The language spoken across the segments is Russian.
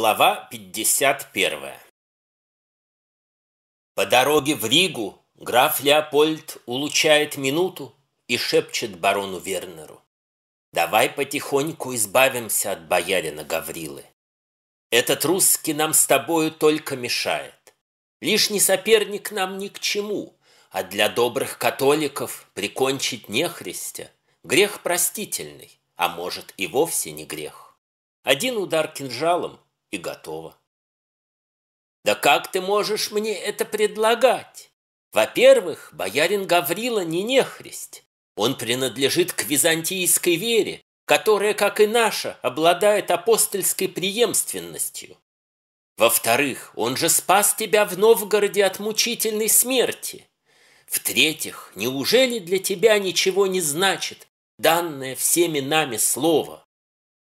Глава 51 По дороге в Ригу граф Леопольд улучает минуту и шепчет барону Вернеру. «Давай потихоньку избавимся от боярина Гаврилы. Этот русский нам с тобою только мешает. Лишний соперник нам ни к чему, а для добрых католиков прикончить нехристя – грех простительный, а может и вовсе не грех. Один удар кинжалом – и готово. Да как ты можешь мне это предлагать? Во-первых, боярин Гаврила не нехрист. Он принадлежит к византийской вере, которая, как и наша, обладает апостольской преемственностью. Во-вторых, он же спас тебя в Новгороде от мучительной смерти. В-третьих, неужели для тебя ничего не значит данное всеми нами слово?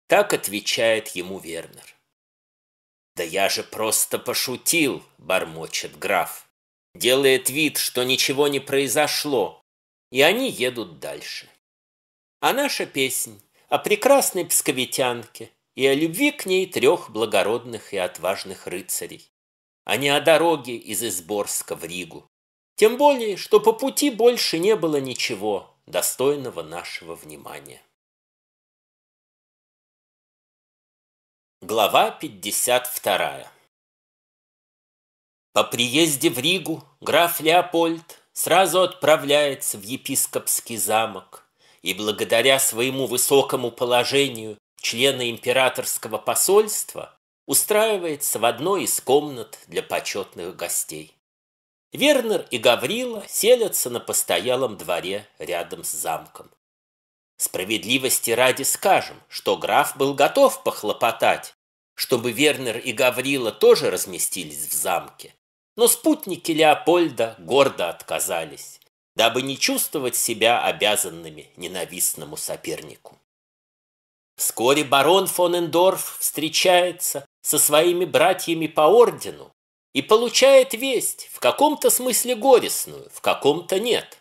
Так отвечает ему Вернер. «Да я же просто пошутил!» – бормочет граф. Делает вид, что ничего не произошло, и они едут дальше. А наша песнь о прекрасной псковитянке и о любви к ней трех благородных и отважных рыцарей, а не о дороге из Изборска в Ригу. Тем более, что по пути больше не было ничего, достойного нашего внимания. Глава 52 По приезде в Ригу граф Леопольд сразу отправляется в епископский замок и благодаря своему высокому положению члена императорского посольства устраивается в одной из комнат для почетных гостей. Вернер и Гаврила селятся на постоялом дворе рядом с замком. Справедливости ради скажем, что граф был готов похлопотать, чтобы Вернер и Гаврила тоже разместились в замке. Но спутники Леопольда гордо отказались, дабы не чувствовать себя обязанными ненавистному сопернику. Вскоре барон фон Эндорф встречается со своими братьями по ордену и получает весть, в каком-то смысле горестную, в каком-то нет.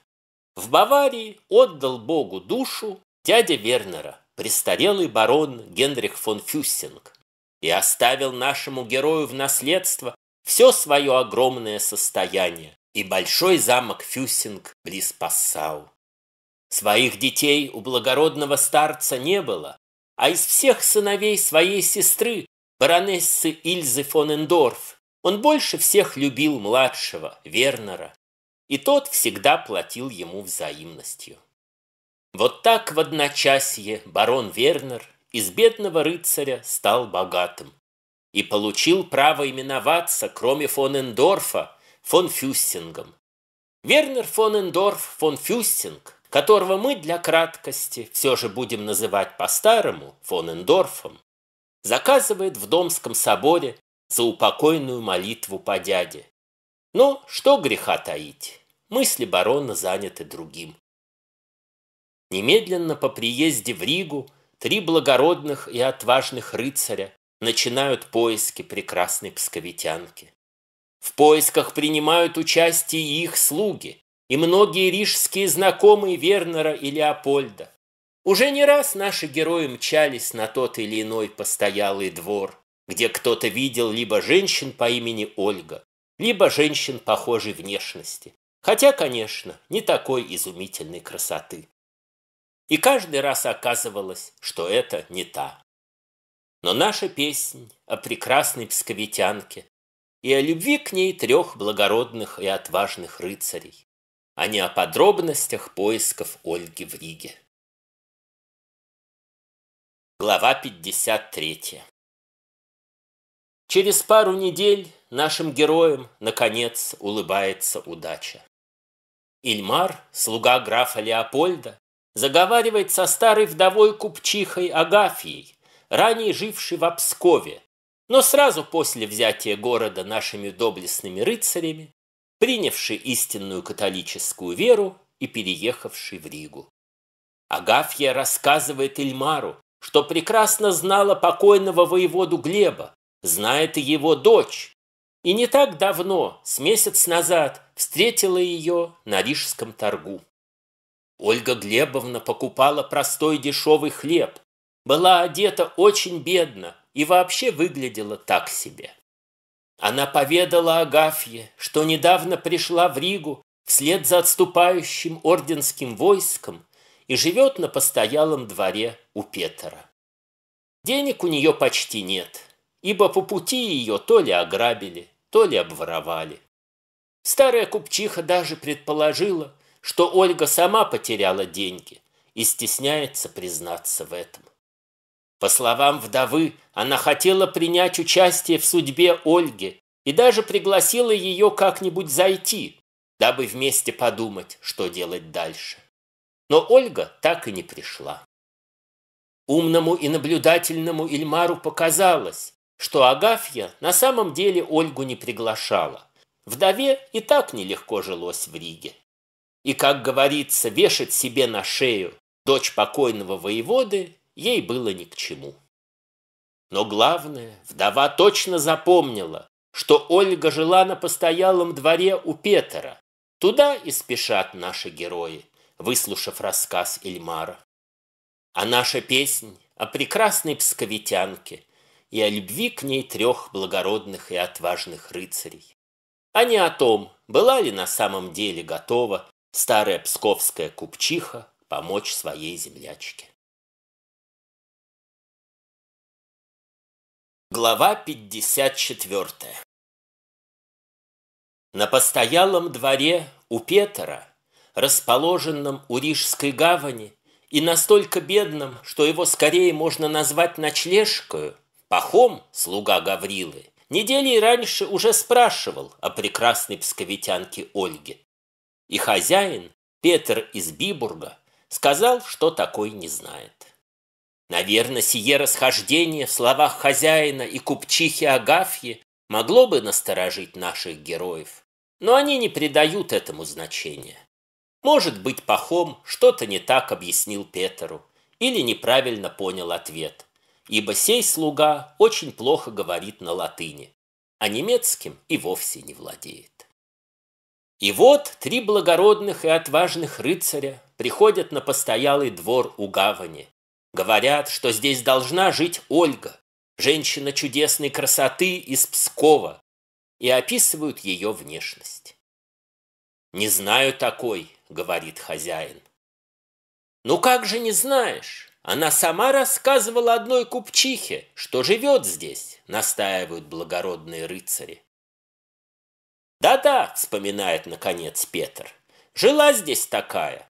В Баварии отдал Богу душу дядя Вернера, престарелый барон Генрих фон Фюссинг, и оставил нашему герою в наследство все свое огромное состояние и большой замок Фюссинг близ Пассау. Своих детей у благородного старца не было, а из всех сыновей своей сестры, баронессы Ильзы фон Эндорф, он больше всех любил младшего, Вернера, и тот всегда платил ему взаимностью. Вот так в одночасье барон Вернер из бедного рыцаря стал богатым и получил право именоваться, кроме фон Эндорфа, фон Фюстингом. Вернер фон Эндорф фон Фюстинг, которого мы для краткости все же будем называть по-старому фон Эндорфом, заказывает в Домском соборе за упокойную молитву по дяде. Но что греха таить, мысли барона заняты другим. Немедленно по приезде в Ригу три благородных и отважных рыцаря начинают поиски прекрасной псковитянки. В поисках принимают участие и их слуги, и многие рижские знакомые Вернера и Леопольда. Уже не раз наши герои мчались на тот или иной постоялый двор, где кто-то видел либо женщин по имени Ольга, либо женщин похожей внешности, хотя, конечно, не такой изумительной красоты. И каждый раз оказывалось, что это не та. Но наша песнь о прекрасной псковитянке и о любви к ней трех благородных и отважных рыцарей, а не о подробностях поисков Ольги в Риге. Глава 53 Через пару недель нашим героям, наконец, улыбается удача. Ильмар, слуга графа Леопольда, заговаривает со старой вдовой купчихой Агафией, ранее жившей в Пскове, но сразу после взятия города нашими доблестными рыцарями, принявшей истинную католическую веру и переехавшей в Ригу. Агафья рассказывает Эльмару, что прекрасно знала покойного воеводу Глеба, знает и его дочь, и не так давно, с месяц назад, встретила ее на Рижском торгу. Ольга Глебовна покупала простой дешевый хлеб, была одета очень бедно и вообще выглядела так себе. Она поведала Агафье, что недавно пришла в Ригу вслед за отступающим орденским войском и живет на постоялом дворе у Петера. Денег у нее почти нет, ибо по пути ее то ли ограбили, то ли обворовали. Старая купчиха даже предположила, что Ольга сама потеряла деньги и стесняется признаться в этом. По словам вдовы, она хотела принять участие в судьбе Ольги и даже пригласила ее как-нибудь зайти, дабы вместе подумать, что делать дальше. Но Ольга так и не пришла. Умному и наблюдательному Ильмару показалось, что Агафья на самом деле Ольгу не приглашала. Вдове и так нелегко жилось в Риге и, как говорится, вешать себе на шею дочь покойного воеводы ей было ни к чему. Но главное, вдова точно запомнила, что Ольга жила на постоялом дворе у Петера. Туда и спешат наши герои, выслушав рассказ Эльмара. А наша песнь о прекрасной псковитянке и о любви к ней трех благородных и отважных рыцарей а не о том, была ли на самом деле готова старая псковская купчиха помочь своей землячке. Глава 54 На постоялом дворе у Петра, расположенном у Рижской гавани и настолько бедном, что его скорее можно назвать ночлежкою, Пахом, слуга Гаврилы, недели раньше уже спрашивал о прекрасной псковитянке Ольге. И хозяин, Петр из Бибурга, сказал, что такой не знает. Наверное, сие расхождение в словах хозяина и купчихи Агафьи могло бы насторожить наших героев, но они не придают этому значения. Может быть, Пахом что-то не так объяснил Петеру или неправильно понял ответ, ибо сей слуга очень плохо говорит на латыни, а немецким и вовсе не владеет. И вот три благородных и отважных рыцаря приходят на постоялый двор у гавани. Говорят, что здесь должна жить Ольга, женщина чудесной красоты из Пскова, и описывают ее внешность. «Не знаю такой», — говорит хозяин. «Ну как же не знаешь? Она сама рассказывала одной купчихе, что живет здесь», — настаивают благородные рыцари. «Да-да», — вспоминает наконец Петр, — «жила здесь такая.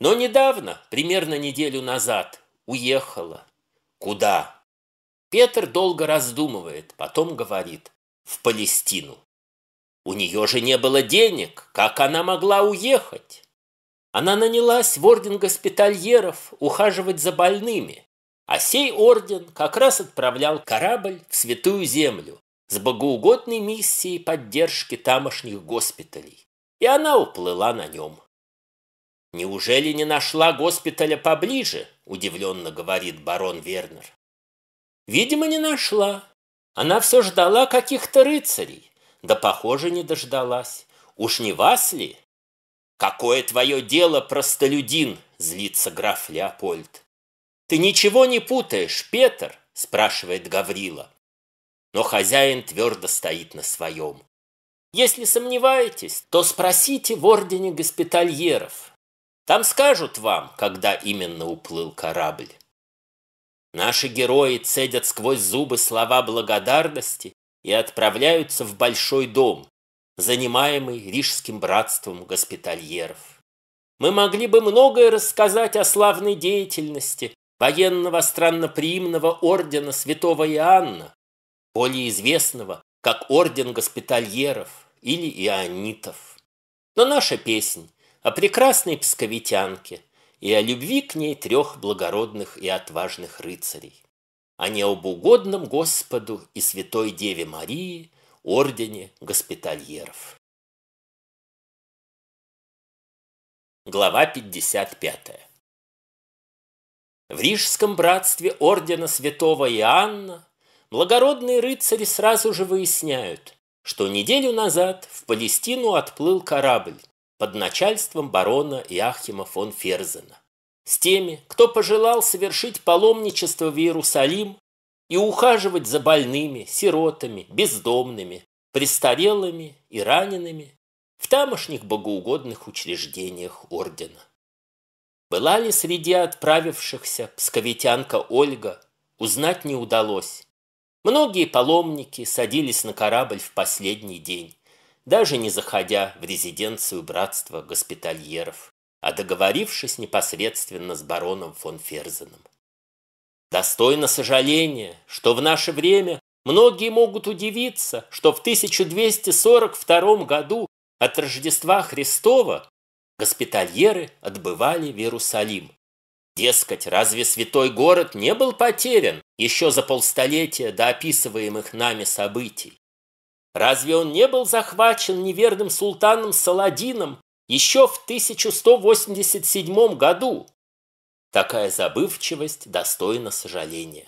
Но недавно, примерно неделю назад, уехала». «Куда?» Петр долго раздумывает, потом говорит «в Палестину». У нее же не было денег, как она могла уехать? Она нанялась в орден госпитальеров ухаживать за больными, а сей орден как раз отправлял корабль в Святую Землю, с богоугодной миссией поддержки тамошних госпиталей, и она уплыла на нем. «Неужели не нашла госпиталя поближе?» – удивленно говорит барон Вернер. «Видимо, не нашла. Она все ждала каких-то рыцарей, да, похоже, не дождалась. Уж не вас ли?» «Какое твое дело, простолюдин?» – злится граф Леопольд. «Ты ничего не путаешь, Петр?» – спрашивает Гаврила но хозяин твердо стоит на своем. Если сомневаетесь, то спросите в ордене госпитальеров. Там скажут вам, когда именно уплыл корабль. Наши герои цедят сквозь зубы слова благодарности и отправляются в большой дом, занимаемый Рижским братством госпитальеров. Мы могли бы многое рассказать о славной деятельности военного странноприимного ордена святого Иоанна, более известного, как Орден Госпитальеров или Иоаннитов. Но наша песнь о прекрасной псковитянке и о любви к ней трех благородных и отважных рыцарей, а не об угодном Господу и Святой Деве Марии, Ордене Госпитальеров. Глава 55. В Рижском братстве ордена святого Иоанна благородные рыцари сразу же выясняют, что неделю назад в Палестину отплыл корабль под начальством барона Иахима фон Ферзена. С теми, кто пожелал совершить паломничество в Иерусалим и ухаживать за больными, сиротами, бездомными, престарелыми и ранеными в тамошних богоугодных учреждениях ордена. Была ли среди отправившихся псковитянка Ольга, узнать не удалось, Многие паломники садились на корабль в последний день, даже не заходя в резиденцию братства госпитальеров, а договорившись непосредственно с бароном фон Ферзеном. Достойно сожаления, что в наше время многие могут удивиться, что в 1242 году от Рождества Христова госпитальеры отбывали в Иерусалим, Дескать, разве святой город не был потерян еще за полстолетия до описываемых нами событий? Разве он не был захвачен неверным султаном Саладином еще в 1187 году? Такая забывчивость достойна сожаления.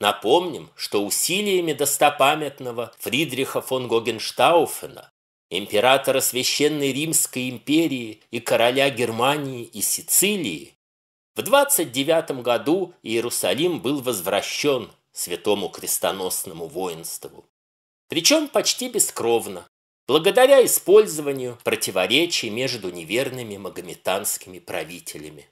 Напомним, что усилиями достопамятного Фридриха фон Гогенштауфена, императора Священной Римской империи и короля Германии и Сицилии, в 29 году Иерусалим был возвращен святому крестоносному воинству. Причем почти бескровно, благодаря использованию противоречий между неверными магометанскими правителями.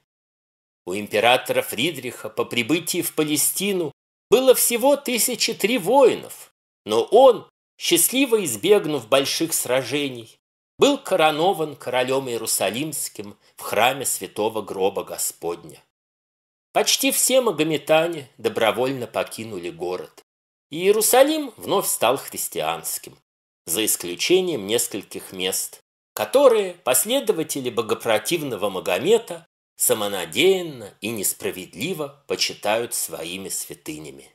У императора Фридриха по прибытии в Палестину было всего тысячи три воинов, но он, счастливо избегнув больших сражений, был коронован королем Иерусалимским в храме святого гроба Господня. Почти все магометане добровольно покинули город. И Иерусалим вновь стал христианским, за исключением нескольких мест, которые последователи богопротивного Магомета самонадеянно и несправедливо почитают своими святынями.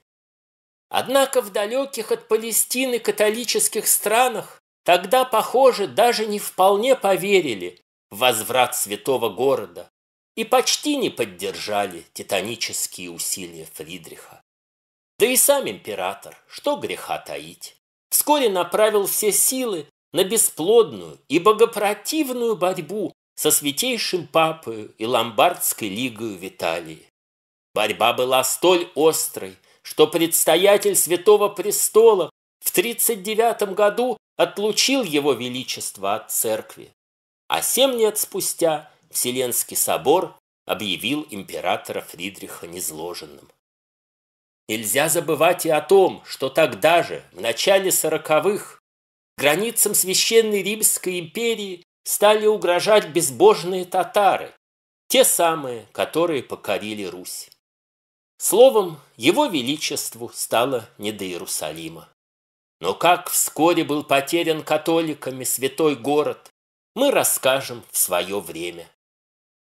Однако в далеких от Палестины католических странах Тогда, похоже, даже не вполне поверили в возврат святого города и почти не поддержали титанические усилия Фридриха. Да и сам император, что греха таить, вскоре направил все силы на бесплодную и богопротивную борьбу со святейшим папою и ломбардской лигою в Италии. Борьба была столь острой, что предстоятель Святого Престола в 1939 году отлучил его величество от церкви. А семь лет спустя Вселенский собор объявил императора Фридриха незложенным. Нельзя забывать и о том, что тогда же, в начале сороковых, границам Священной Римской империи стали угрожать безбожные татары, те самые, которые покорили Русь. Словом, его величеству стало не до Иерусалима. Но как вскоре был потерян католиками святой город, мы расскажем в свое время.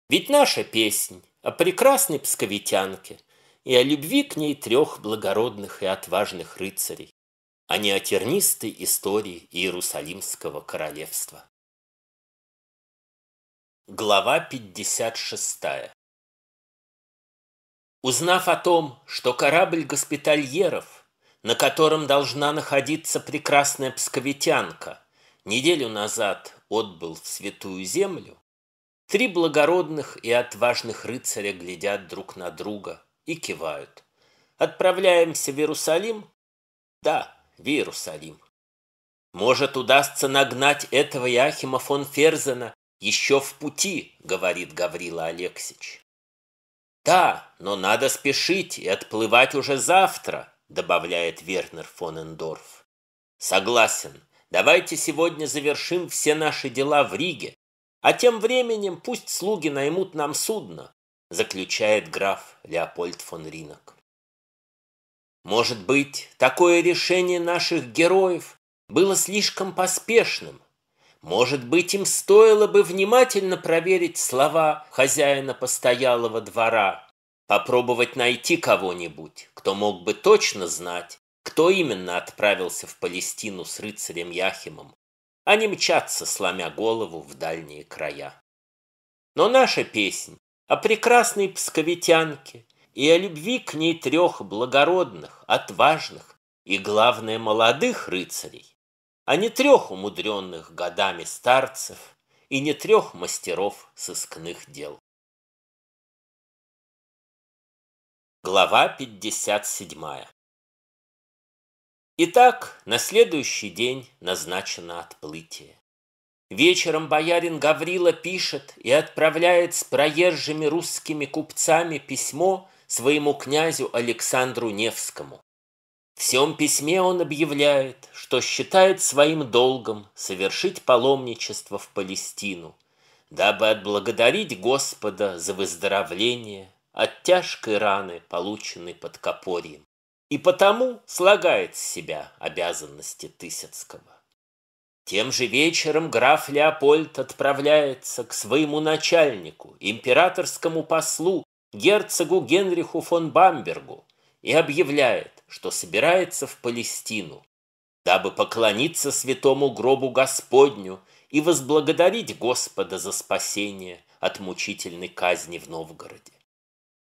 Ведь наша песнь о прекрасной псковитянке и о любви к ней трех благородных и отважных рыцарей, а не о тернистой истории Иерусалимского королевства. Глава 56 Узнав о том, что корабль госпитальеров на котором должна находиться прекрасная псковитянка, неделю назад отбыл в святую землю, три благородных и отважных рыцаря глядят друг на друга и кивают. Отправляемся в Иерусалим? Да, в Иерусалим. Может, удастся нагнать этого Яхима фон Ферзена еще в пути, говорит Гаврила Алексич. Да, но надо спешить и отплывать уже завтра, добавляет Вернер фон Эндорф. Согласен. Давайте сегодня завершим все наши дела в Риге, а тем временем пусть слуги наймут нам судно, заключает граф Леопольд фон Ринок. Может быть, такое решение наших героев было слишком поспешным. Может быть, им стоило бы внимательно проверить слова хозяина постоялого двора, попробовать найти кого-нибудь кто мог бы точно знать, кто именно отправился в Палестину с рыцарем Яхимом, а не мчаться, сломя голову в дальние края. Но наша песнь о прекрасной псковитянке и о любви к ней трех благородных, отважных и, главное, молодых рыцарей, а не трех умудренных годами старцев и не трех мастеров сыскных дел. Глава 57. Итак, на следующий день назначено отплытие. Вечером боярин Гаврила пишет и отправляет с проезжими русскими купцами письмо своему князю Александру Невскому. В всем письме он объявляет, что считает своим долгом совершить паломничество в Палестину, дабы отблагодарить Господа за выздоровление от тяжкой раны, полученной под Копорьем, и потому слагает с себя обязанности Тысяцкого. Тем же вечером граф Леопольд отправляется к своему начальнику, императорскому послу, герцогу Генриху фон Бамбергу, и объявляет, что собирается в Палестину, дабы поклониться святому гробу Господню и возблагодарить Господа за спасение от мучительной казни в Новгороде.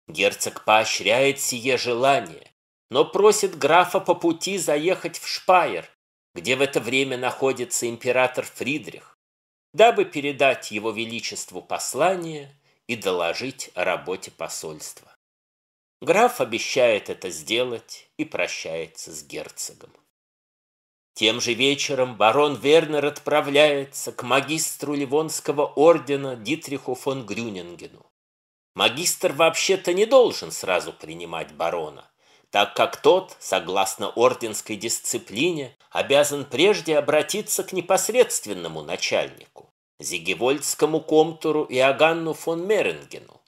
Герцог поощряет сие желание, но просит графа по пути заехать в Шпайер, где в это время находится император Фридрих, дабы передать его величеству послание и доложить о работе посольства. Граф обещает это сделать и прощается с герцогом. Тем же вечером барон Вернер отправляется к магистру Ливонского ордена Дитриху фон Грюнингену. Магистр вообще-то не должен сразу принимать барона, так как тот, согласно орденской дисциплине, обязан прежде обратиться к непосредственному начальнику, Зигевольдскому комтуру Иоганну фон Меренгену.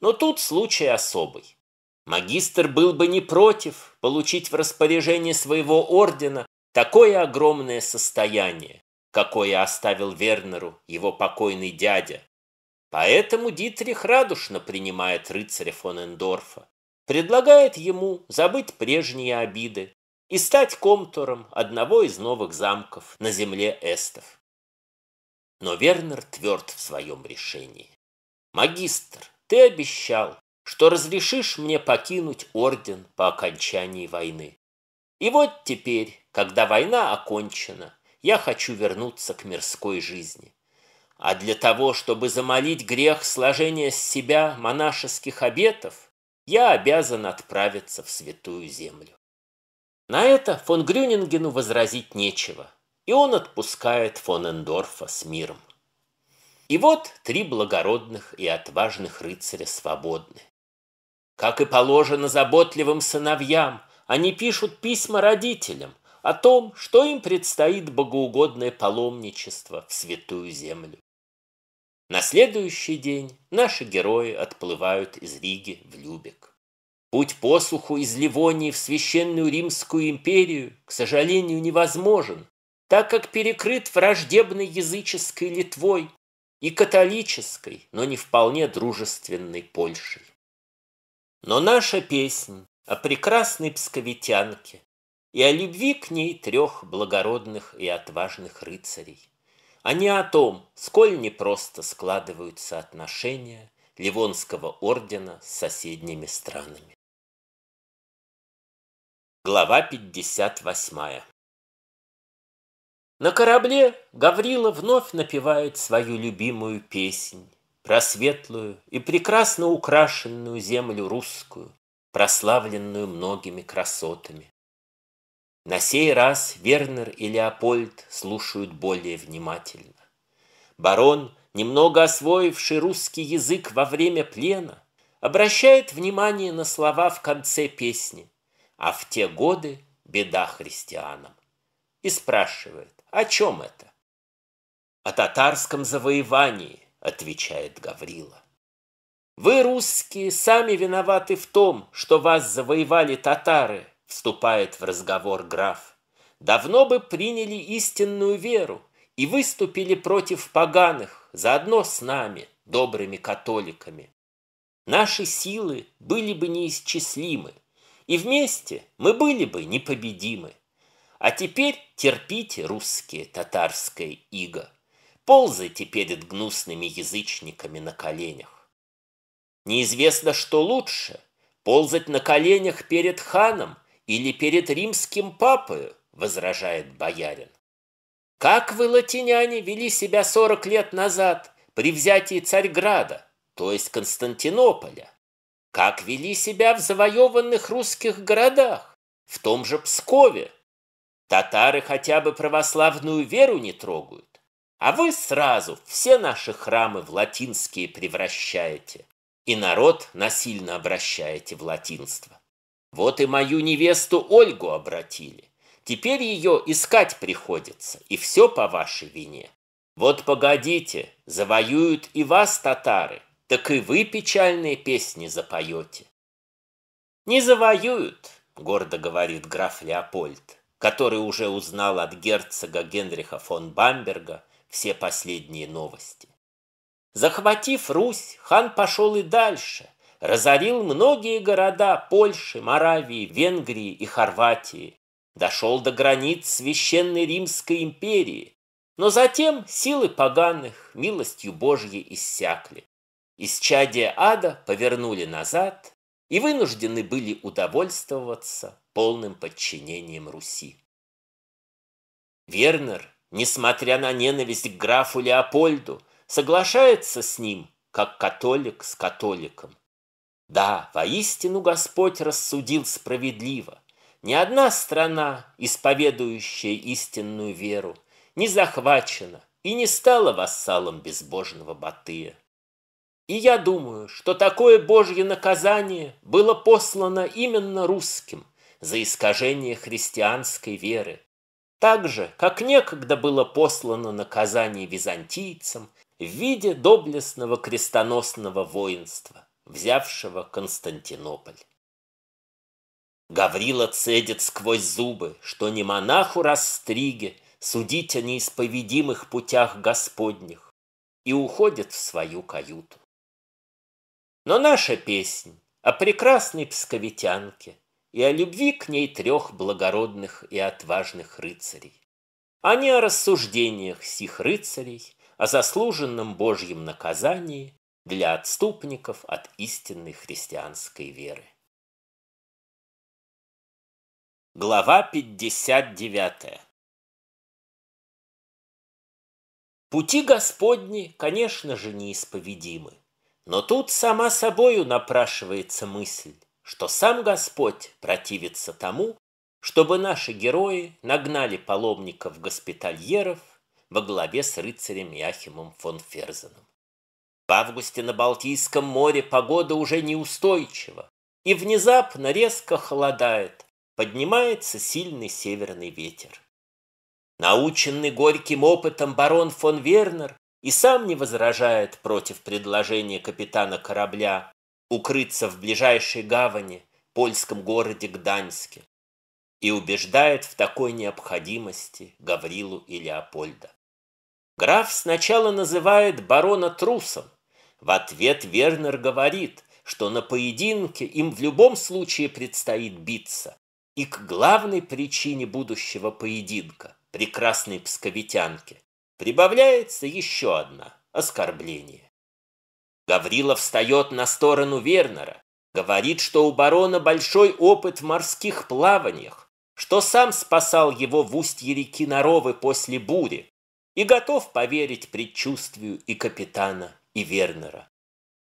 Но тут случай особый. Магистр был бы не против получить в распоряжение своего ордена такое огромное состояние, какое оставил Вернеру его покойный дядя, Поэтому Дитрих радушно принимает рыцаря фон Эндорфа, предлагает ему забыть прежние обиды и стать комтором одного из новых замков на земле эстов. Но Вернер тверд в своем решении. «Магистр, ты обещал, что разрешишь мне покинуть орден по окончании войны. И вот теперь, когда война окончена, я хочу вернуться к мирской жизни. А для того, чтобы замолить грех сложения с себя монашеских обетов, я обязан отправиться в святую землю. На это фон Грюнингену возразить нечего, и он отпускает фон Эндорфа с миром. И вот три благородных и отважных рыцаря свободны. Как и положено заботливым сыновьям, они пишут письма родителям о том, что им предстоит богоугодное паломничество в святую землю. На следующий день наши герои отплывают из Риги в Любек. Путь посуху из Ливонии в Священную Римскую империю, к сожалению, невозможен, так как перекрыт враждебной языческой Литвой и католической, но не вполне дружественной Польшей. Но наша песнь о прекрасной псковитянке и о любви к ней трех благородных и отважных рыцарей а не о том, сколь непросто складываются отношения Ливонского ордена с соседними странами. Глава 58 На корабле Гаврила вновь напевает свою любимую песнь про светлую и прекрасно украшенную землю русскую, прославленную многими красотами. На сей раз Вернер и Леопольд слушают более внимательно. Барон, немного освоивший русский язык во время плена, обращает внимание на слова в конце песни, а в те годы беда христианам, и спрашивает, о чем это? О татарском завоевании, отвечает Гаврила. Вы, русские, сами виноваты в том, что вас завоевали татары, вступает в разговор граф, давно бы приняли истинную веру и выступили против поганых, заодно с нами, добрыми католиками. Наши силы были бы неисчислимы, и вместе мы были бы непобедимы. А теперь терпите, русские, татарское иго. Ползайте перед гнусными язычниками на коленях. Неизвестно, что лучше — ползать на коленях перед ханом — или перед римским папою, возражает боярин. Как вы, латиняне, вели себя сорок лет назад при взятии Царьграда, то есть Константинополя? Как вели себя в завоеванных русских городах, в том же Пскове? Татары хотя бы православную веру не трогают, а вы сразу все наши храмы в латинские превращаете и народ насильно обращаете в латинство. Вот и мою невесту Ольгу обратили. Теперь ее искать приходится, и все по вашей вине. Вот погодите, завоюют и вас татары, так и вы печальные песни запоете. Не завоюют, гордо говорит граф Леопольд, который уже узнал от герцога Генриха фон Бамберга все последние новости. Захватив Русь, хан пошел и дальше – разорил многие города Польши, Моравии, Венгрии и Хорватии, дошел до границ Священной Римской империи, но затем силы поганых милостью Божьей иссякли. Исчадия ада повернули назад и вынуждены были удовольствоваться полным подчинением Руси. Вернер, несмотря на ненависть к графу Леопольду, соглашается с ним, как католик с католиком. Да, воистину Господь рассудил справедливо. Ни одна страна, исповедующая истинную веру, не захвачена и не стала вассалом безбожного Батыя. И я думаю, что такое божье наказание было послано именно русским за искажение христианской веры, так же, как некогда было послано наказание византийцам в виде доблестного крестоносного воинства взявшего Константинополь. Гаврила цедит сквозь зубы, что не монаху растриге судить о неисповедимых путях Господних, и уходит в свою каюту. Но наша песнь о прекрасной псковитянке и о любви к ней трех благородных и отважных рыцарей, а не о рассуждениях сих рыцарей, о заслуженном Божьем наказании для отступников от истинной христианской веры. Глава 59 Пути Господни, конечно же, неисповедимы, но тут сама собою напрашивается мысль, что сам Господь противится тому, чтобы наши герои нагнали паломников-госпитальеров во главе с рыцарем Яхимом фон Ферзеном. В августе на Балтийском море погода уже неустойчива, и внезапно резко холодает, поднимается сильный северный ветер. Наученный горьким опытом барон фон Вернер и сам не возражает против предложения капитана корабля укрыться в ближайшей гавани, польском городе Гданьске, и убеждает в такой необходимости Гаврилу и Леопольда. Граф сначала называет барона трусом, в ответ Вернер говорит, что на поединке им в любом случае предстоит биться. И к главной причине будущего поединка, прекрасной псковитянке, прибавляется еще одна – оскорбление. Гаврила встает на сторону Вернера, говорит, что у барона большой опыт в морских плаваниях, что сам спасал его в устье реки Наровы после бури и готов поверить предчувствию и капитана и Вернера.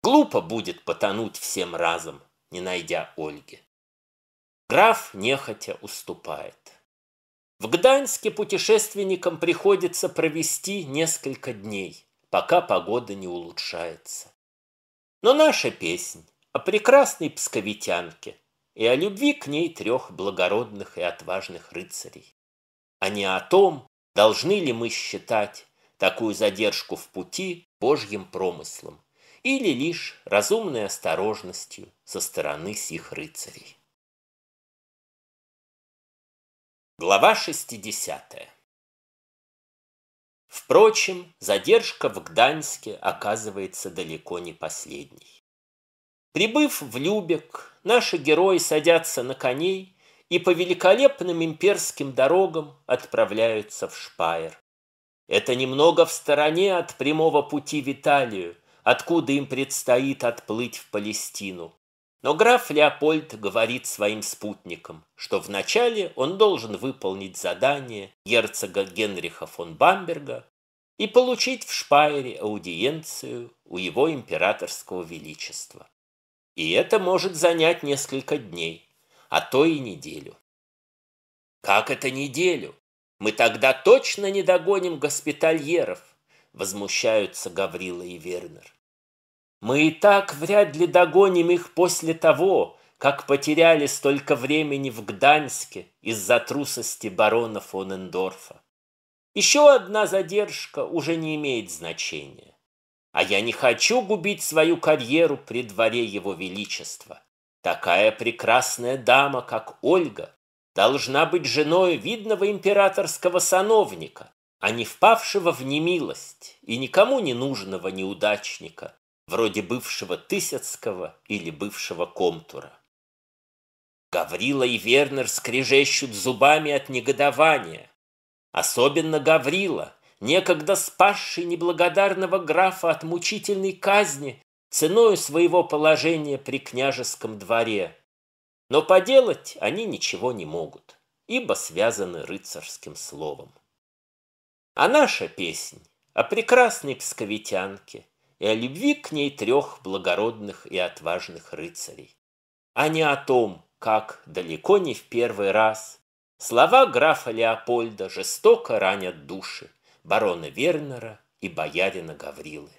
Глупо будет потонуть всем разом, не найдя Ольги. Граф нехотя уступает. В Гданьске путешественникам приходится провести несколько дней, пока погода не улучшается. Но наша песнь о прекрасной псковитянке и о любви к ней трех благородных и отважных рыцарей, а не о том, должны ли мы считать, такую задержку в пути Божьим промыслом или лишь разумной осторожностью со стороны сих рыцарей. Глава 60. Впрочем, задержка в Гданьске оказывается далеко не последней. Прибыв в Любек, наши герои садятся на коней и по великолепным имперским дорогам отправляются в Шпайер, это немного в стороне от прямого пути в Италию, откуда им предстоит отплыть в Палестину. Но граф Леопольд говорит своим спутникам, что вначале он должен выполнить задание герцога Генриха фон Бамберга и получить в Шпайере аудиенцию у его императорского величества. И это может занять несколько дней, а то и неделю. Как это неделю? Мы тогда точно не догоним госпитальеров, возмущаются Гаврила и Вернер. Мы и так вряд ли догоним их после того, как потеряли столько времени в Гданьске из-за трусости барона фон Эндорфа. Еще одна задержка уже не имеет значения. А я не хочу губить свою карьеру при дворе его величества. Такая прекрасная дама, как Ольга, должна быть женой видного императорского сановника, а не впавшего в немилость и никому не нужного неудачника, вроде бывшего Тысяцкого или бывшего Комтура. Гаврила и Вернер скрежещут зубами от негодования. Особенно Гаврила, некогда спасший неблагодарного графа от мучительной казни ценою своего положения при княжеском дворе, но поделать они ничего не могут, ибо связаны рыцарским словом. А наша песнь о прекрасной псковитянке и о любви к ней трех благородных и отважных рыцарей, а не о том, как далеко не в первый раз слова графа Леопольда жестоко ранят души барона Вернера и боярина Гаврилы.